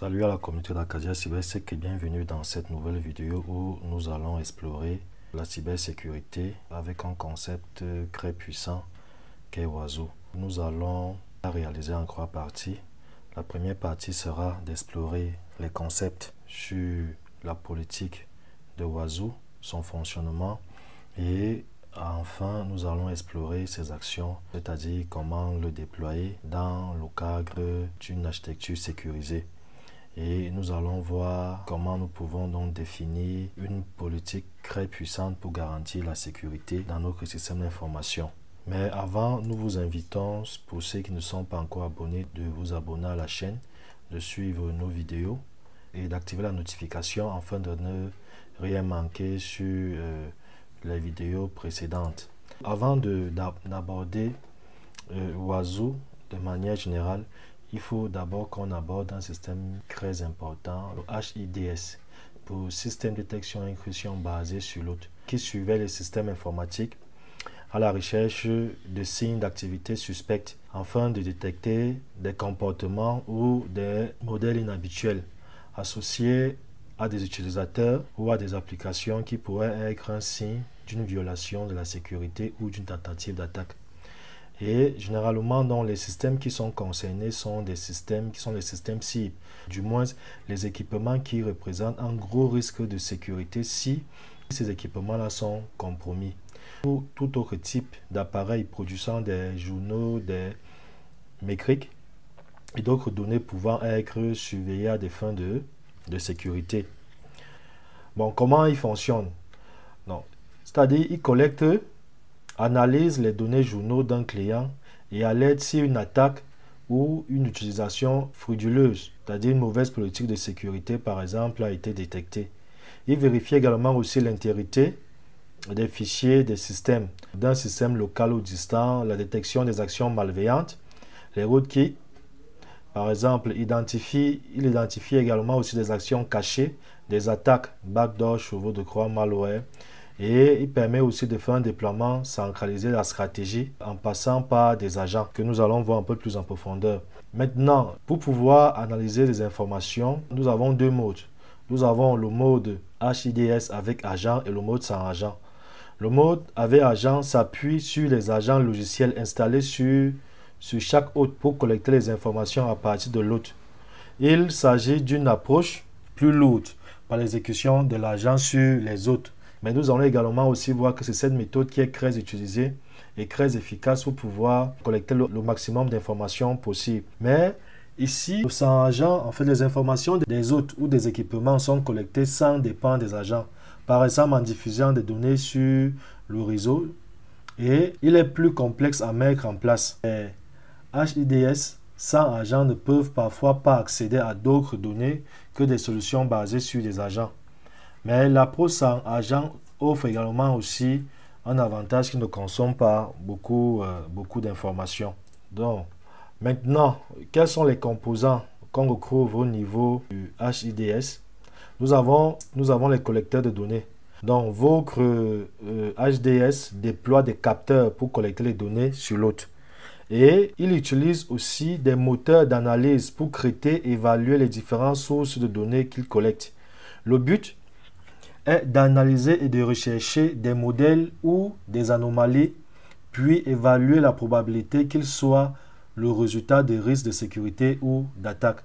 Salut à la communauté d'Acadia Cybersec et bienvenue dans cette nouvelle vidéo où nous allons explorer la cybersécurité avec un concept très puissant qu'est Oiseau. Nous allons la réaliser en trois parties. La première partie sera d'explorer les concepts sur la politique de Oiseau, son fonctionnement et enfin nous allons explorer ses actions, c'est-à-dire comment le déployer dans le cadre d'une architecture sécurisée et nous allons voir comment nous pouvons donc définir une politique très puissante pour garantir la sécurité dans notre système d'information. Mais avant, nous vous invitons, pour ceux qui ne sont pas encore abonnés, de vous abonner à la chaîne, de suivre nos vidéos et d'activer la notification afin de ne rien manquer sur euh, les vidéos précédentes. Avant d'aborder euh, Oiseau de manière générale, il faut d'abord qu'on aborde un système très important, le HIDS, pour Système de Détection et basé sur l'autre, qui suivait les systèmes informatiques à la recherche de signes d'activité suspectes afin de détecter des comportements ou des modèles inhabituels associés à des utilisateurs ou à des applications qui pourraient être un signe d'une violation de la sécurité ou d'une tentative d'attaque. Et généralement, dans les systèmes qui sont concernés sont des systèmes qui sont les systèmes cibles, du moins les équipements qui représentent un gros risque de sécurité si ces équipements-là sont compromis. Pour tout autre type d'appareil produisant des journaux, des métriques et d'autres données pouvant être surveillées à des fins de, de sécurité. Bon, comment il fonctionne C'est-à-dire, ils collectent analyse les données journaux d'un client et alerte si une attaque ou une utilisation frauduleuse, c'est-à-dire une mauvaise politique de sécurité par exemple, a été détectée. Il vérifie également aussi l'intégrité des fichiers des systèmes, d'un système local ou distant, la détection des actions malveillantes, les routes qui, par exemple, identifient, il identifie également aussi des actions cachées, des attaques, backdoor, chevaux de croix, malware, et il permet aussi de faire un déploiement centralisé de la stratégie en passant par des agents que nous allons voir un peu plus en profondeur. Maintenant, pour pouvoir analyser les informations, nous avons deux modes. Nous avons le mode HIDS avec agent et le mode sans agent. Le mode avec agent s'appuie sur les agents logiciels installés sur, sur chaque hôte pour collecter les informations à partir de l'hôte. Il s'agit d'une approche plus lourde par l'exécution de l'agent sur les hôtes. Mais nous allons également aussi voir que c'est cette méthode qui est très utilisée et très efficace pour pouvoir collecter le, maximum d'informations possible. Mais ici, sans agent, en fait, les informations des hôtes ou des équipements sont collectées sans dépendre des agents. Par exemple, en diffusant des données sur le réseau, et il est plus complexe à mettre en place. Les HIDS sans agents ne peuvent parfois pas accéder à d'autres données que des solutions basées sur des agents. Mais la pro sans agent offre également aussi un avantage qui ne consomme pas beaucoup, euh, beaucoup d'informations. Donc, maintenant, quels sont les composants qu'on retrouve au niveau du HIDS nous avons, nous avons les collecteurs de données. Donc, votre HDS euh, déploie des capteurs pour collecter les données sur l'autre. Et il utilise aussi des moteurs d'analyse pour créer et évaluer les différentes sources de données qu'il collecte. Le but, d'analyser et de rechercher des modèles ou des anomalies, puis évaluer la probabilité qu'ils soient le résultat des risques de sécurité ou d'attaque.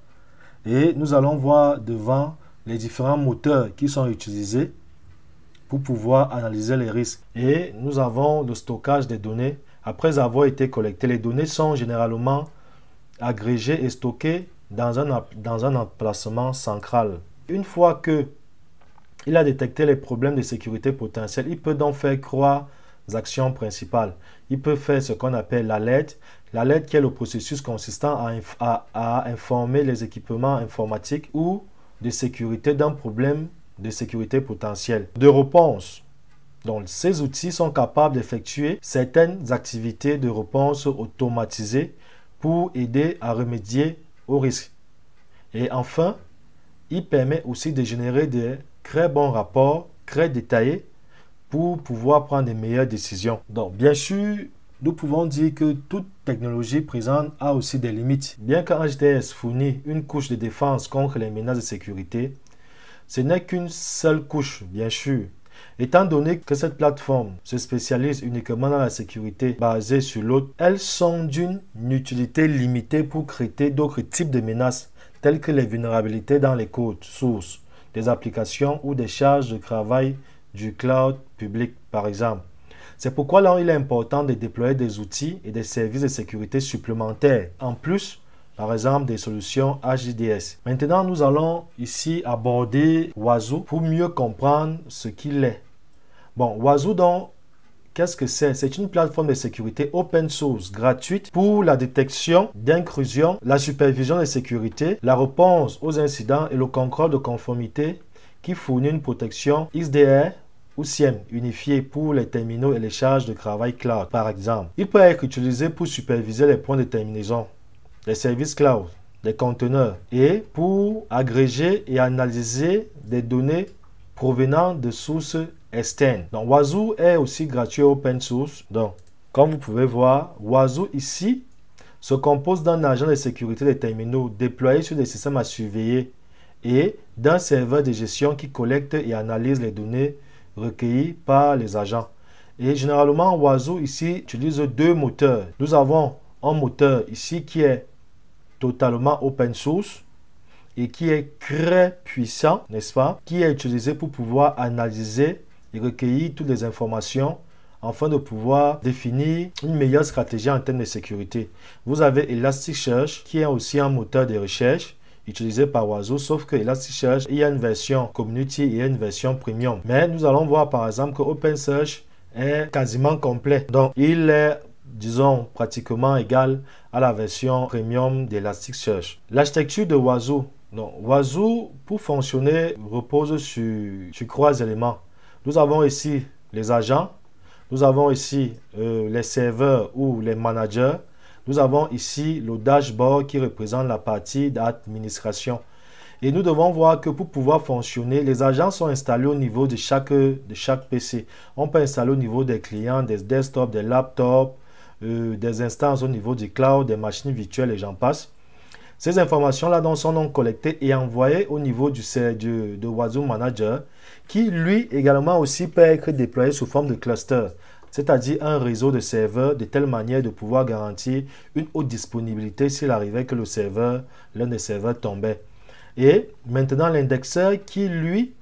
Et nous allons voir devant les différents moteurs qui sont utilisés pour pouvoir analyser les risques. Et nous avons le stockage des données. Après avoir été collectées, les données sont généralement agrégées et stockées dans un, dans un emplacement central. Une fois que il a détecté les problèmes de sécurité potentielle. Il peut donc faire croire actions principales. Il peut faire ce qu'on appelle l'alerte. L'alerte qui est le processus consistant à, informer les équipements informatiques ou de sécurité d'un problème de sécurité potentiel. De réponse. Donc, ces outils sont capables d'effectuer certaines activités de réponse automatisées pour aider à remédier aux risques. Et enfin, il permet aussi de générer des très bon rapport, très détaillé pour pouvoir prendre les meilleures décisions. Donc, bien sûr, nous pouvons dire que toute technologie présente a aussi des limites. Bien que HDS fournit une couche de défense contre les menaces de sécurité, ce n'est qu'une seule couche, bien sûr. Étant donné que cette plateforme se spécialise uniquement dans la sécurité basée sur l'autre, elles sont d'une utilité limitée pour créer d'autres types de menaces, telles que les vulnérabilités dans les codes sources des applications ou des charges de travail du cloud public, par exemple. C'est pourquoi là, il est important de déployer des outils et des services de sécurité supplémentaires, en plus, par exemple, des solutions HDS. Maintenant, nous allons ici aborder oiseau pour mieux comprendre ce qu'il est. Bon, Wazoo, donc, Qu'est-ce que c'est C'est une plateforme de sécurité open source gratuite pour la détection d'intrusions, la supervision de sécurité, la réponse aux incidents et le contrôle de conformité qui fournit une protection XDR ou SIEM unifié pour les terminaux et les charges de travail cloud, par exemple. Il peut être utilisé pour superviser les points de terminaison, les services cloud, les conteneurs et pour agréger et analyser des données provenant de sources externe. Donc Wazoo est aussi gratuit open source. Donc comme vous pouvez voir, Wazoo ici se compose d'un agent de sécurité des terminaux déployé sur des systèmes à surveiller et d'un serveur de gestion qui collecte et analyse les données recueillies par les agents. Et généralement, Wazoo ici utilise deux moteurs. Nous avons un moteur ici qui est totalement open source et qui est très puissant, n'est-ce pas Qui est utilisé pour pouvoir analyser et recueillir toutes les informations afin de pouvoir définir une meilleure stratégie en termes de sécurité. Vous avez Elasticsearch qui est aussi un moteur de recherche utilisé par Oiseau, sauf que Elasticsearch, il y a une version community et une version premium. Mais nous allons voir par exemple que OpenSearch est quasiment complet. Donc il est disons pratiquement égal à la version premium d'Elasticsearch. L'architecture de Oiseau. Donc Oiseau, pour fonctionner, repose sur, sur trois éléments. Nous avons ici les agents. Nous avons ici euh, les serveurs ou les managers. Nous avons ici le dashboard qui représente la partie d'administration. Et nous devons voir que pour pouvoir fonctionner, les agents sont installés au niveau de chaque, de chaque PC. On peut installer au niveau des clients, des desktops, des laptops, euh, des instances au niveau du cloud, des machines virtuelles et j'en passe. Ces informations-là sont donc collectées et envoyées au niveau du, du, de Wazoo Manager qui lui également aussi peut être déployé sous forme de cluster, c'est-à-dire un réseau de serveurs de telle manière de pouvoir garantir une haute disponibilité s'il arrivait que le serveur, l'un des serveurs tombait. Et maintenant l'indexeur qui lui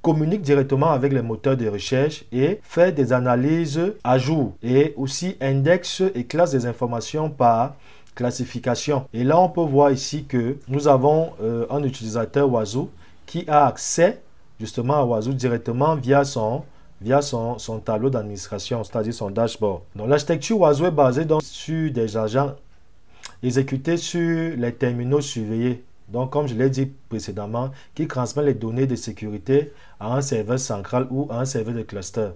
communique directement avec les moteurs de recherche et fait des analyses à jour et aussi indexe et classe des informations par classification. Et là, on peut voir ici que nous avons euh, un utilisateur Oiseau qui a accès justement à directement via son, via son, tableau d'administration, c'est-à-dire son dashboard. l'architecture Wazoo est basée sur des agents exécutés sur les terminaux surveillés. Donc comme je l'ai dit précédemment, qui transmet les données de sécurité à un serveur central ou à un serveur de cluster.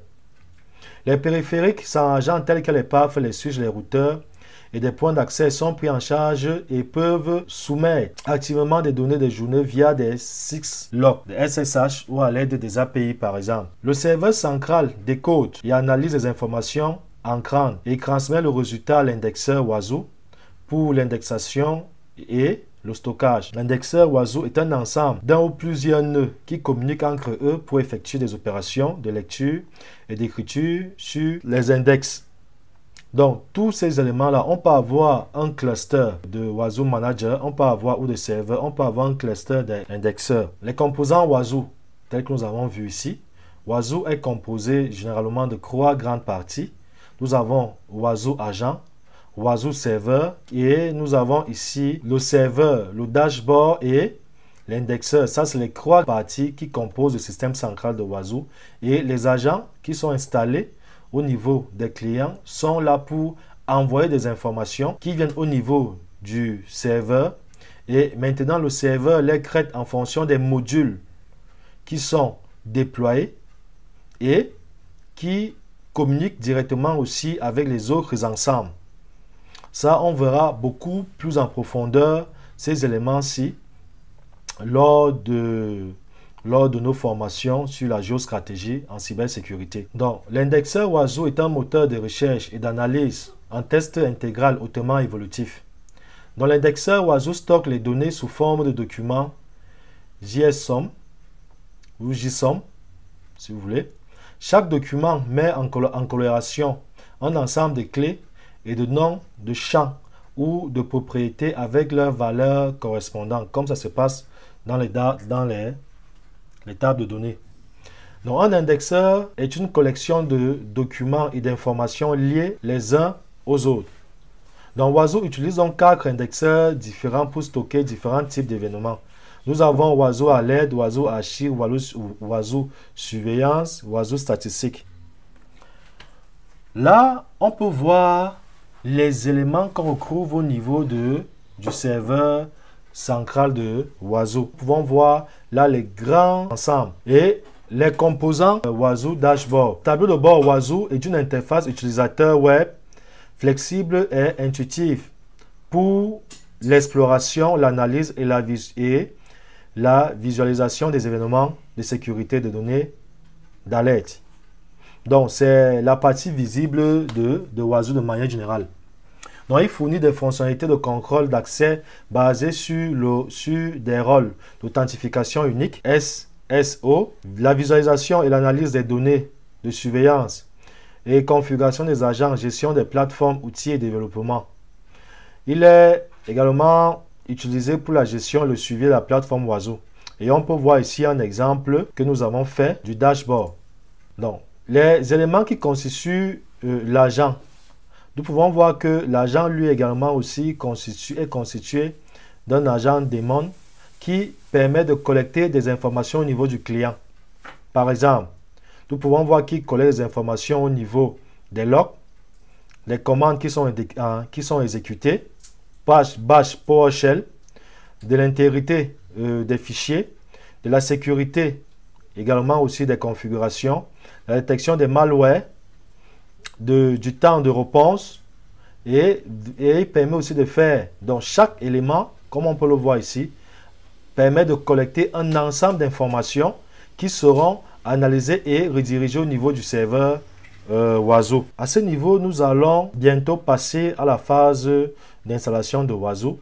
Les périphériques sont agents tels que les PAF, les switches, les routeurs, et des points d'accès sont pris en charge et peuvent soumettre activement des données des journaux via des six logs, des SSH ou à l'aide des API par exemple. Le serveur central décode et analyse les informations en crâne et transmet le résultat à l'indexeur oiseau pour l'indexation et le stockage. L'indexeur oiseau est un ensemble d'un ou plusieurs nœuds qui communiquent entre eux pour effectuer des opérations de lecture et d'écriture sur les index. Donc, tous ces éléments-là, on peut avoir un cluster de Wazoo Manager, on peut avoir ou de serveurs, on peut avoir un cluster d'indexeurs. Les composants Wazoo, tels que nous avons vu ici, Wazoo est composé généralement de trois grandes parties. Nous avons Wazoo Agent, Wazoo Server, et nous avons ici le serveur, le dashboard et l'indexeur. Ça, c'est les trois parties qui composent le système central de Wazoo et les agents qui sont installés niveau des clients sont là pour envoyer des informations qui viennent au niveau du serveur. Et maintenant, le serveur les crête en fonction des modules qui sont déployés et qui communiquent directement aussi avec les autres ensembles. Ça, on verra beaucoup plus en profondeur ces éléments-ci lors de lors de nos formations sur la géostratégie en cybersécurité. Donc, l'indexeur Oiseau est un moteur de recherche et d'analyse en test intégral hautement évolutif. Dans l'indexeur Oiseau stocke les données sous forme de documents JSOM ou JSOM, si vous voulez. Chaque document met en, en coloration un ensemble de clés et de noms de champs ou de propriétés avec leurs valeurs correspondantes, comme ça se passe dans les, dans les les tables de données. Donc, un indexeur est une collection de documents et d'informations liées les uns aux autres. Dans Oiseau, utilisons quatre indexeurs différents pour stocker différents types d'événements. Nous avons Oiseau Alert, Oiseau Archive, Oiseau Surveillance, Oiseau Statistique. Là, on peut voir les éléments qu'on retrouve au niveau de, du serveur centrale de Oiseau. Nous pouvons voir là les grands ensembles et les composants Oiseau Dashboard. tableau de bord Oiseau est une interface utilisateur web flexible et intuitive pour l'exploration, l'analyse et la, la visualisation des événements de sécurité de données d'alerte. Donc, c'est la partie visible de, de de manière générale il fournit des fonctionnalités de contrôle d'accès basées sur, sur des rôles d'authentification unique, SSO, la visualisation et l'analyse des données de surveillance et configuration des agents, gestion des plateformes, outils et développement. Il est également utilisé pour la gestion et le suivi de la plateforme Oiseau. Et on peut voir ici un exemple que nous avons fait du dashboard. Donc, les éléments qui constituent euh, l'agent nous pouvons voir que l'agent lui également aussi est constitué d'un agent démon qui permet de collecter des informations au niveau du client. Par exemple, nous pouvons voir qu'il collecte des informations au niveau des logs, les commandes qui sont, euh, qui sont exécutées, bash, bash, PowerShell, de l'intégrité euh, des fichiers, de la sécurité également aussi des configurations, la détection des malwares, de, du temps de réponse et, et permet aussi de faire dans chaque élément, comme on peut le voir ici, permet de collecter un ensemble d'informations qui seront analysées et redirigées au niveau du serveur euh, Oiseau. À ce niveau, nous allons bientôt passer à la phase d'installation de Oiseau.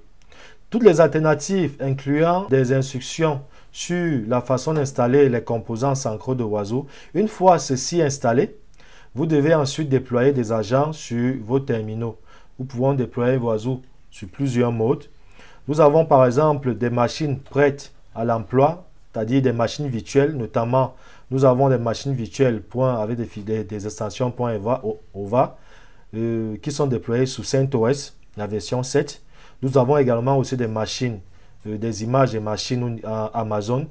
Toutes les alternatives incluant des instructions sur la façon d'installer les composants synchro de Oiseau, une fois ceci installé, vous devez ensuite déployer des agents sur vos terminaux. Nous pouvons déployer Voiseau sur plusieurs modes. Nous avons par exemple des machines prêtes à l'emploi, c'est-à-dire des machines virtuelles, notamment nous avons des machines virtuelles avec des, extensions .ova euh, qui sont déployées sous CentOS, la version 7. Nous avons également aussi des machines, euh, des images des machines euh, Amazon.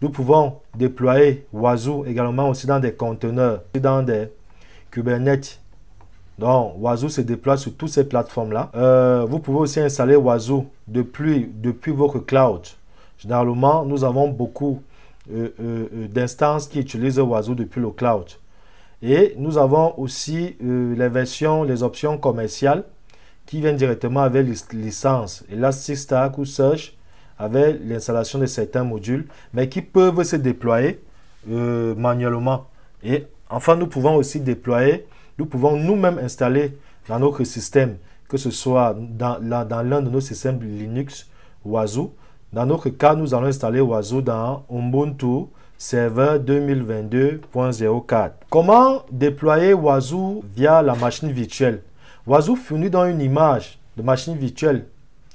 Nous pouvons déployer Wazoo également aussi dans des conteneurs, dans des Kubernetes. Donc, Oiseau se déploie sur toutes ces plateformes-là. Euh, vous pouvez aussi installer Oiseau depuis, depuis votre cloud. Généralement, nous avons beaucoup euh, euh, d'instances qui utilisent Oiseau depuis le cloud. Et nous avons aussi les versions, les options commerciales qui viennent directement avec les licences Stack ou Search avec l'installation de certains modules, mais qui peuvent se déployer manuellement et Enfin, nous pouvons aussi déployer, nous pouvons nous-mêmes installer dans notre système, que ce soit dans, l'un de nos systèmes Linux, oiseau Dans notre cas, nous allons installer oiseau dans Ubuntu Server 2022.04. Comment déployer oiseau via la machine virtuelle oiseau fourni dans une image de machine virtuelle,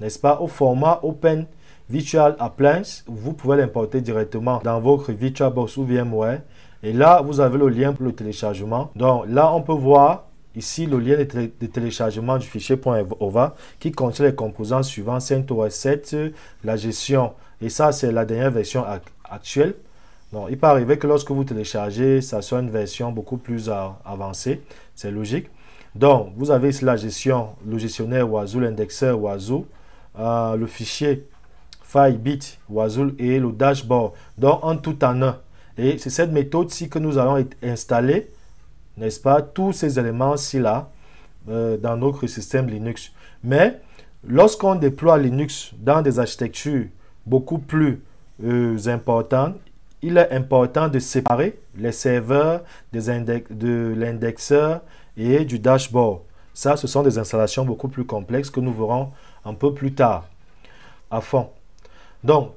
n'est-ce pas, au format Open Virtual Appliance. Vous pouvez l'importer directement dans votre VirtualBox ou VMware et là, vous avez le lien pour le téléchargement. Donc là, on peut voir Ici, le lien de, téléchargement du fichier .ova qui contient les composants suivants CentOS 7, la gestion. Et ça, c'est la dernière version actuelle. Donc, il peut arriver que lorsque vous téléchargez, ça soit une version beaucoup plus avancée. C'est logique. Donc, vous avez ici la gestion, le gestionnaire Wazoo, l'indexeur Wazoo, euh, le fichier FileBit Wazoo et le dashboard. Donc, en tout en un. Et c'est cette méthode-ci que nous allons installer, n'est-ce pas, tous ces éléments-ci là euh, dans notre système Linux. Mais lorsqu'on déploie Linux dans des architectures beaucoup plus euh, importantes, il est important de séparer les serveurs des index, de l'indexeur et du dashboard. Ça, ce sont des installations beaucoup plus complexes que nous verrons un peu plus tard à fond. Donc,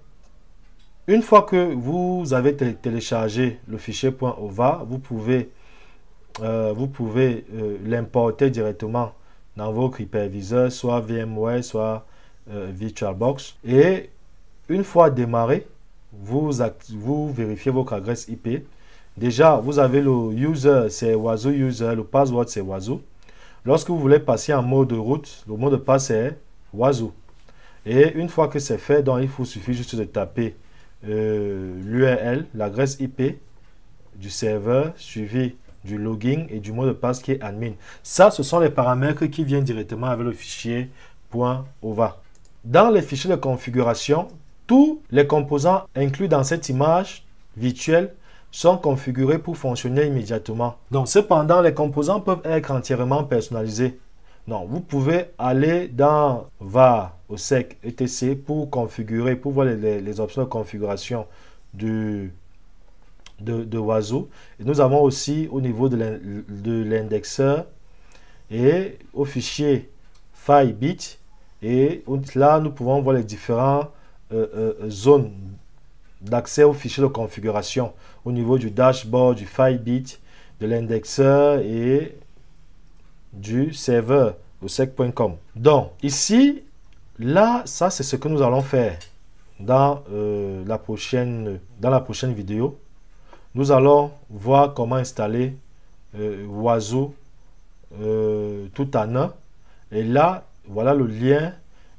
une fois que vous avez téléchargé le fichier .ova, vous pouvez, euh, vous pouvez euh, l'importer directement dans votre hyperviseur, soit VMware, soit euh, VirtualBox. Et une fois démarré, vous, vous vérifiez votre adresse IP. Déjà, vous avez le user, c'est Wazoo user, le password c'est oiseau. Lorsque vous voulez passer en mode de route, le mot de passe est Wazoo. Et une fois que c'est fait, donc il vous suffit juste de taper euh, l'URL, l'adresse IP du serveur suivi du login et du mot de passe qui est admin. Ça, ce sont les paramètres qui viennent directement avec le fichier .ova. Dans les fichiers de configuration, tous les composants inclus dans cette image virtuelle sont configurés pour fonctionner immédiatement. Donc, cependant, les composants peuvent être entièrement personnalisés vous pouvez aller dans VAR au sec etc pour configurer, pour voir les, options de configuration du, de, de Oiseau. Et nous avons aussi au niveau de l'indexeur et au fichier bit Et là, nous pouvons voir les différentes euh, euh, zones d'accès au fichier de configuration au niveau du dashboard, du bit de l'indexeur et du serveur, ou sec.com. Donc, ici, là, ça, c'est ce que nous allons faire dans, euh, la prochaine, dans la prochaine vidéo. Nous allons voir comment installer euh, Oiseau euh, tout en un. Et là, voilà le lien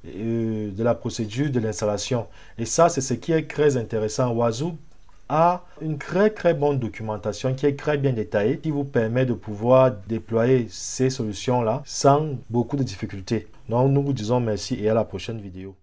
de la procédure de l'installation. Et ça, c'est ce qui est très intéressant. Oiseau une très très bonne documentation qui est très bien détaillée, qui vous permet de pouvoir déployer ces solutions-là sans beaucoup de difficultés. Donc nous vous disons merci et à la prochaine vidéo.